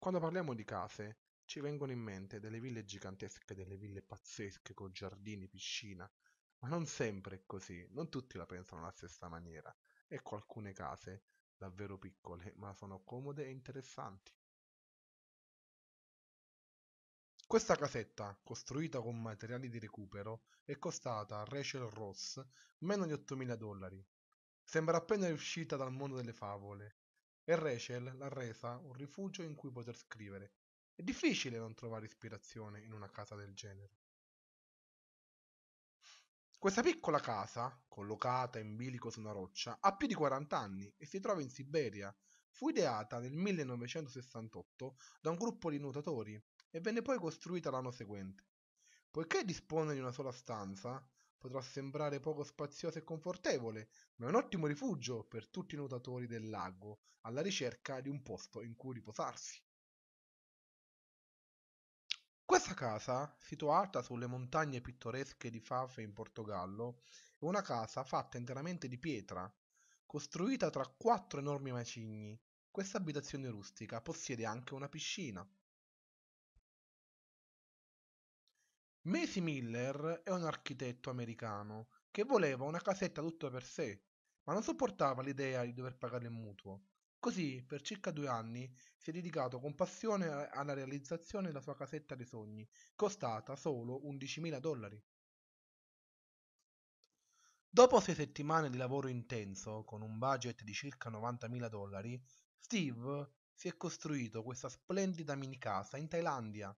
Quando parliamo di case, ci vengono in mente delle ville gigantesche, delle ville pazzesche con giardini, piscina, ma non sempre è così, non tutti la pensano alla stessa maniera. Ecco alcune case davvero piccole, ma sono comode e interessanti. Questa casetta, costruita con materiali di recupero, è costata a Rachel Ross meno di 8.000 dollari. Sembra appena uscita dal mondo delle favole, e Rachel l'ha resa un rifugio in cui poter scrivere. È difficile non trovare ispirazione in una casa del genere. Questa piccola casa, collocata in bilico su una roccia, ha più di 40 anni e si trova in Siberia. Fu ideata nel 1968 da un gruppo di nuotatori e venne poi costruita l'anno seguente. Poiché dispone di una sola stanza, potrà sembrare poco spaziosa e confortevole, ma è un ottimo rifugio per tutti i nuotatori del lago alla ricerca di un posto in cui riposarsi. Questa casa, situata sulle montagne pittoresche di Fafe in Portogallo, è una casa fatta interamente di pietra, costruita tra quattro enormi macigni. Questa abitazione rustica possiede anche una piscina. Macy Miller è un architetto americano che voleva una casetta tutta per sé, ma non sopportava l'idea di dover pagare il mutuo. Così, per circa due anni, si è dedicato con passione alla realizzazione della sua casetta dei sogni, costata solo 11.000 dollari. Dopo sei settimane di lavoro intenso, con un budget di circa 90.000 dollari, Steve si è costruito questa splendida mini casa in Thailandia,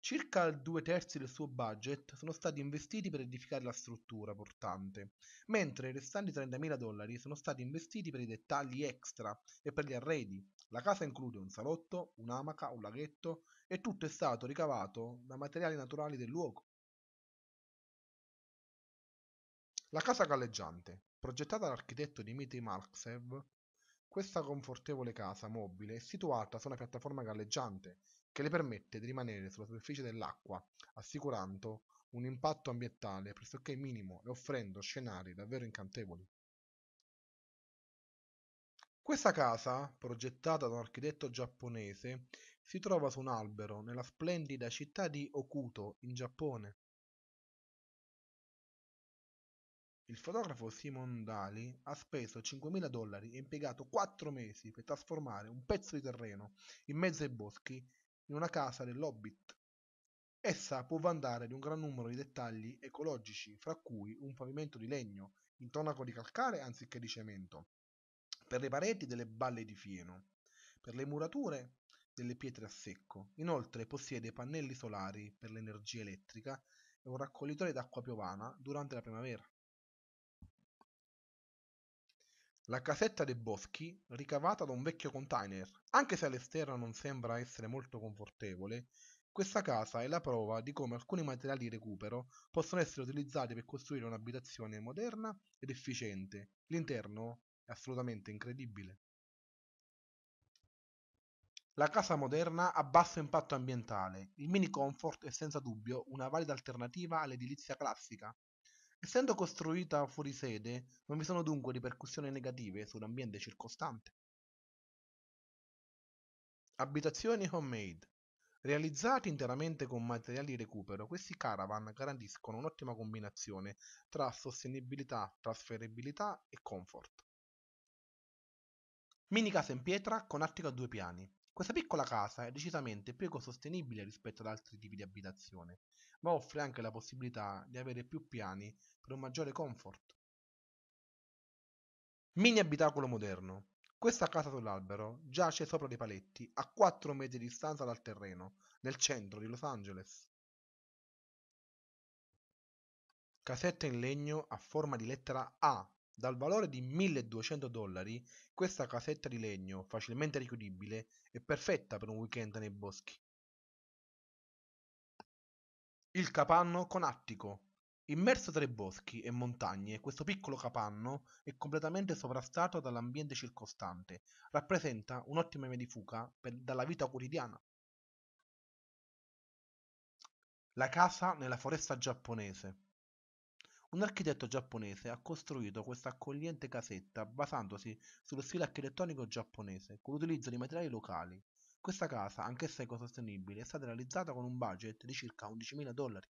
Circa due terzi del suo budget sono stati investiti per edificare la struttura portante, mentre i restanti 30.000 dollari sono stati investiti per i dettagli extra e per gli arredi. La casa include un salotto, un'amaca, un laghetto e tutto è stato ricavato da materiali naturali del luogo. La casa galleggiante, progettata dall'architetto Dmitry Malksev, questa confortevole casa mobile è situata su una piattaforma galleggiante che le permette di rimanere sulla superficie dell'acqua, assicurando un impatto ambientale pressoché minimo e offrendo scenari davvero incantevoli. Questa casa, progettata da un architetto giapponese, si trova su un albero nella splendida città di Okuto, in Giappone. Il fotografo Simon Dali ha speso 5.000 dollari e impiegato 4 mesi per trasformare un pezzo di terreno in mezzo ai boschi in una casa dell'Hobbit. Essa può vantare di un gran numero di dettagli ecologici, fra cui un pavimento di legno, intonaco di calcare anziché di cemento, per le pareti delle balle di fieno, per le murature delle pietre a secco. Inoltre possiede pannelli solari per l'energia elettrica e un raccoglitore d'acqua piovana durante la primavera. La casetta dei boschi, ricavata da un vecchio container. Anche se all'esterno non sembra essere molto confortevole, questa casa è la prova di come alcuni materiali di recupero possono essere utilizzati per costruire un'abitazione moderna ed efficiente. L'interno è assolutamente incredibile. La casa moderna ha basso impatto ambientale. Il mini comfort è senza dubbio una valida alternativa all'edilizia classica, Essendo costruita fuori sede, non vi sono dunque ripercussioni negative sull'ambiente circostante. Abitazioni homemade. Realizzati interamente con materiali di recupero, questi caravan garantiscono un'ottima combinazione tra sostenibilità, trasferibilità e comfort. Mini casa in pietra con attico a due piani. Questa piccola casa è decisamente più ecosostenibile rispetto ad altri tipi di abitazione, ma offre anche la possibilità di avere più piani per un maggiore comfort. Mini abitacolo moderno. Questa casa sull'albero giace sopra dei paletti a 4 metri di distanza dal terreno, nel centro di Los Angeles. Casetta in legno a forma di lettera A dal valore di 1200 dollari, questa casetta di legno, facilmente richiudibile, è perfetta per un weekend nei boschi. Il capanno con attico. Immerso tra i boschi e montagne, questo piccolo capanno è completamente sovrastato dall'ambiente circostante. Rappresenta un'ottima via di fuga per, dalla vita quotidiana. La casa nella foresta giapponese. Un architetto giapponese ha costruito questa accogliente casetta basandosi sullo stile architettonico giapponese, con l'utilizzo di materiali locali. Questa casa, anch'essa ecosostenibile, è stata realizzata con un budget di circa 11.000 dollari.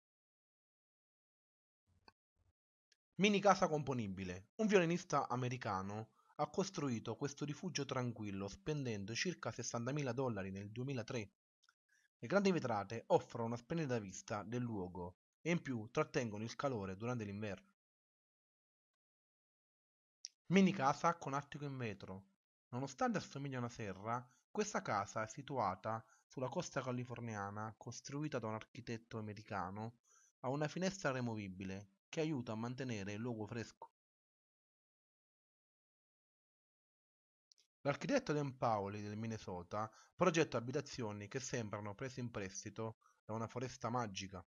Mini casa componibile. Un violinista americano ha costruito questo rifugio tranquillo spendendo circa 60.000 dollari nel 2003. Le grandi vetrate offrono una splendida vista del luogo e in più trattengono il calore durante l'inverno. Mini casa con attico in vetro. Nonostante assomigli a una serra, questa casa è situata sulla costa californiana, costruita da un architetto americano, ha una finestra removibile che aiuta a mantenere il luogo fresco. L'architetto Dan Paoli del Minnesota progetta abitazioni che sembrano prese in prestito da una foresta magica.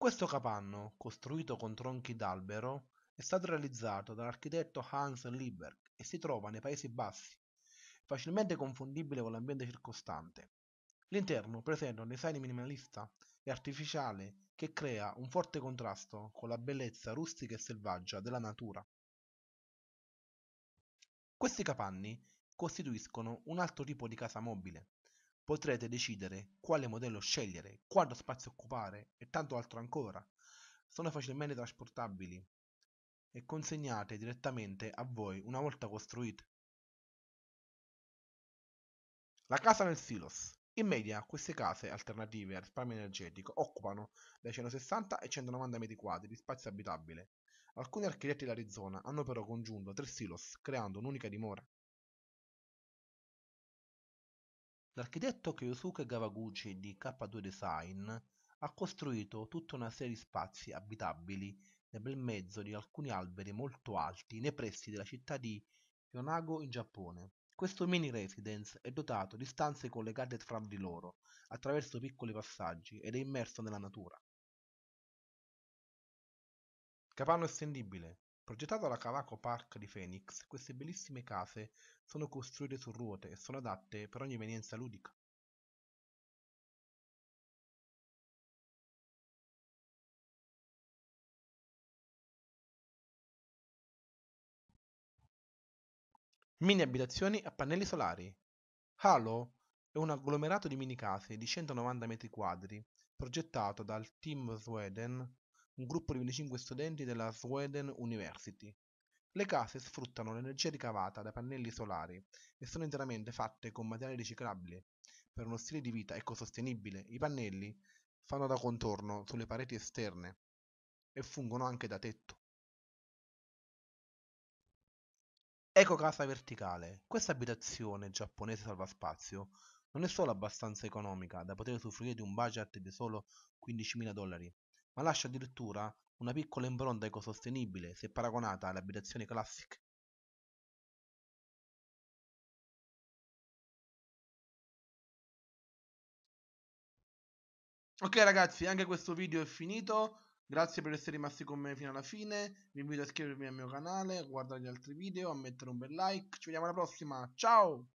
Questo capanno, costruito con tronchi d'albero, è stato realizzato dall'architetto Hans Lieberg e si trova nei Paesi Bassi, facilmente confondibile con l'ambiente circostante. L'interno presenta un design minimalista e artificiale che crea un forte contrasto con la bellezza rustica e selvaggia della natura. Questi capanni costituiscono un altro tipo di casa mobile, potrete decidere quale modello scegliere, quanto spazio occupare e tanto altro ancora. Sono facilmente trasportabili e consegnate direttamente a voi una volta costruite. La casa nel silos. In media queste case alternative al risparmio energetico occupano dai 160 ai 190 m2 di spazio abitabile. Alcuni architetti d'Arizona hanno però congiunto tre silos creando un'unica dimora. L'architetto Kyosuke Gawaguchi di K2 Design ha costruito tutta una serie di spazi abitabili nel bel mezzo di alcuni alberi molto alti nei pressi della città di Yonago in Giappone. Questo mini residence è dotato di stanze collegate fra di loro attraverso piccoli passaggi ed è immerso nella natura. Capanno estendibile, Progettato alla Cavaco Park di Phoenix, queste bellissime case sono costruite su ruote e sono adatte per ogni evenienza ludica. Mini abitazioni a pannelli solari. Halo è un agglomerato di mini case di 190 m2 progettato dal team Sweden un gruppo di 25 studenti della Sweden University. Le case sfruttano l'energia ricavata dai pannelli solari e sono interamente fatte con materiali riciclabili. Per uno stile di vita ecosostenibile, i pannelli fanno da contorno sulle pareti esterne e fungono anche da tetto. Eco casa verticale. Questa abitazione giapponese salvaspazio non è solo abbastanza economica da poter usufruire di un budget di solo 15.000 dollari, ma lascia addirittura una piccola impronta ecosostenibile se paragonata alle abitazioni classiche. Ok ragazzi, anche questo video è finito. Grazie per essere rimasti con me fino alla fine. Vi invito a iscrivervi al mio canale, a guardare gli altri video, a mettere un bel like. Ci vediamo alla prossima. Ciao!